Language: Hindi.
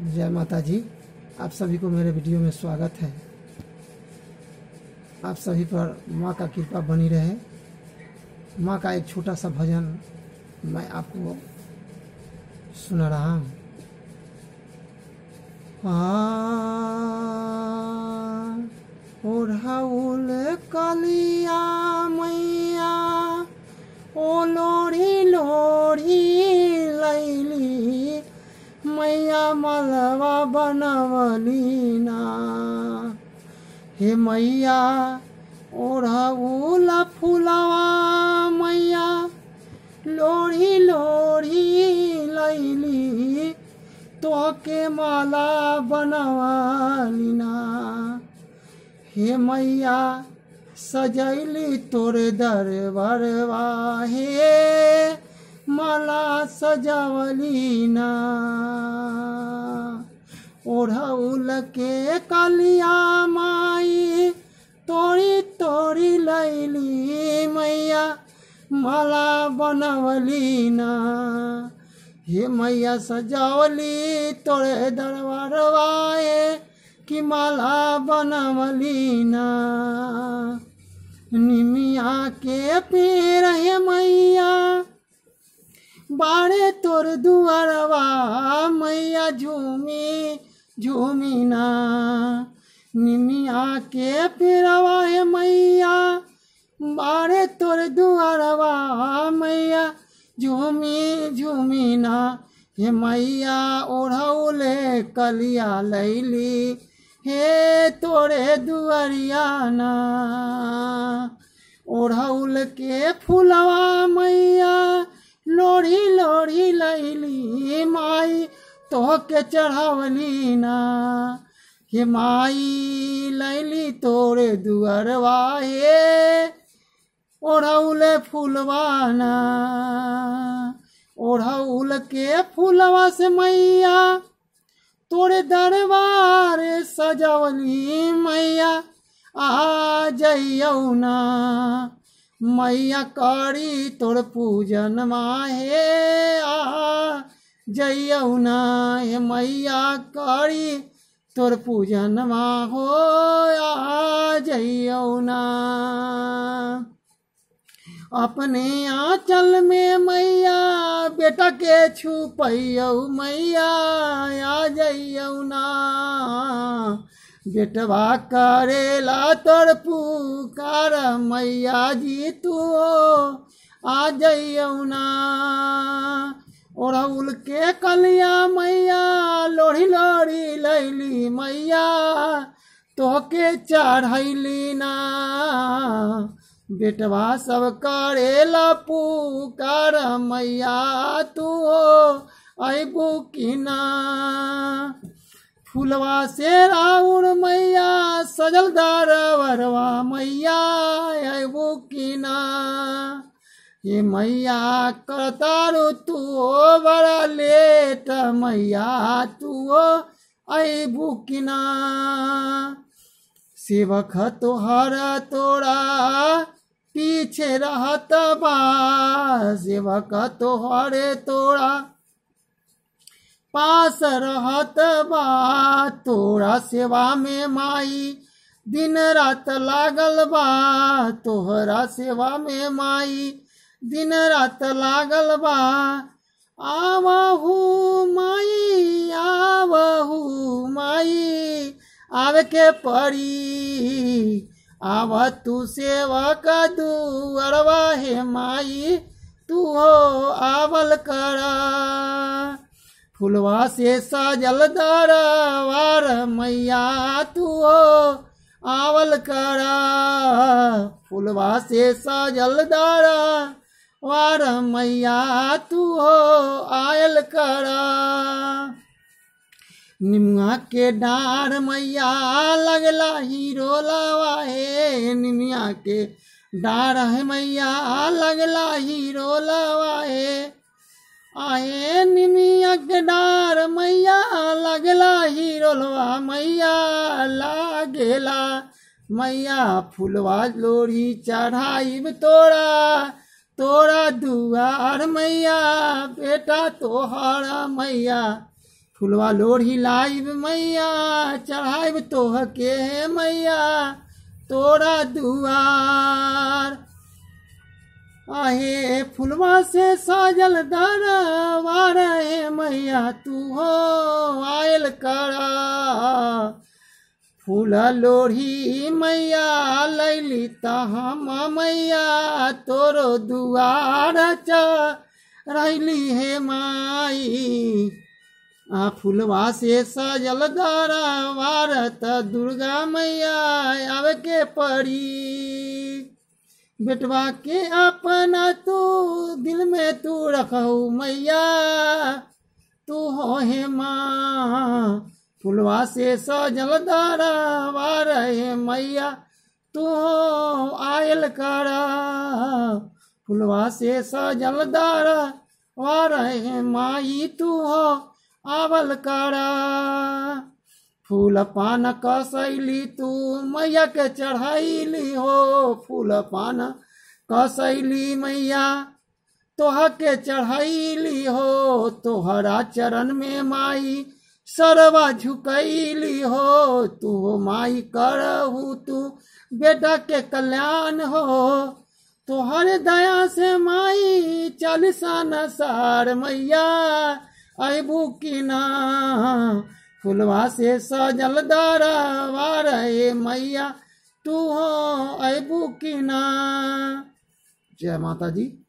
जय माता जी आप सभी को मेरे वीडियो में स्वागत है आप सभी पर माँ का कृपा बनी रहे माँ का एक छोटा सा भजन मैं आपको सुना रहा हूँ ओढ़ाउल काली बनवली बनवलीना हे मैया ओढ़ऊला फुलवा मैया लोढ़ी लोढ़ी लैली तो के माला बनवालीना हे मैया सजैली तोरे दरबारवा हे माला सजावली ना ओढ़उल के कलिया माई तोरी तोरी लैली मैया माला बनवली ना हे मैया सजावली तोरे दरबारवाए कि माला बनवली ना निमिया के पीर हे मैया बाड़े तोर दुआरवा मैया झूमी झूमिना निमिया के फिरवा है मैया बारे तोर दुआरवा मैया झूमी झूमिना हे मैया ओढ़ौल कलिया लैली हे तोरे दुआरियाना ओढ़ौल के फुलवा मैया लोढ़ी लोढ़ी लैली माई तोहके चढ़ावनीना हे माई लैली तोरे दुअरवा हे ओढ़ फूलवाना ओढ़ौल के फूलवा से मैया तोरे दरबार सजावली मैया आ जइयौना मैया करी तोर पूजन माहे आ जइना हे मैया करी तोर पूजन नमा हो जइना अपने आंचल में मैया बेटा के छुप मैया आ जइना ना बेटवा करेला तोर पुकार मैया जी तू आ जइना ओढ़ौल के कलिया मैया लोढ़ी लोढ़ी लैली मैया तोहके चढ़ैली ना बेटवा सब करेला पुकार मैया तू हो अबू कि ना फुलवा से राउर मैया सजल दार वरवा मैया अबू कि ना ये मैया करतारो तू हो बड़ा लेट मैया तू हो अबू किना सेवक तोहर तोरा पीछे रहत बा सेवक तोहर तोरा पास रहत बा तोरा सेवा में माई दिन रात लागल बा तोहरा सेवा में माई दिन रात लागल बा आवहू माई आवहू माई आवे के पड़ी आव तू सेवा का अरवा हे माई तू हो आवल करा फुलवा से साजल वार मैया तू हो आवल करा फुलवा से सजल दारा वार मैया तू हो आयल करा निमिया के डार मैया लगला हीरो लावा हे निमिया के डार है मैया लगला हीरो लावा हे आए निमिया के डार मैया लगला हीरो लवा मैया लागेला मैया फुलवा लोरी चढ़ाई तोरा तोरा दुआर मैया बेटा तोहरा मैया फुलवा लोढ़ी लाइब मैया चढ़ाइब तोह के मैया तोरा दुआर आहे फुलवा से साजल दरबार है मैया तू हो फूल लोढ़ी मैया लैली तहम मैया तोरो दुआर रैली हे माई आ फूलवा से सजल दारा वारत दुर्गा मैया आवे के पड़ी बेटवा के अपना तू दिल में तू रखू मैया तू हो हे माँ फुलवा से सजलदारा वार हे मैया तू आयल करा फुलवा से सजलदारा वार हे माई तू हो आवल करा फूल पान कसैली तू मैया के चढ़ैली हो फूल पान कसैली मैया तोह के चढ़ैली हो तोहरा चरण में माई सरवा झुकैली हो तू माई करहू तू बेटा के कल्याण हो तुहरे दया से माई चल सन सार मैया अबू की ना फुलवा से सजल दारा रे मैया तू हो अबू की न जय माता जी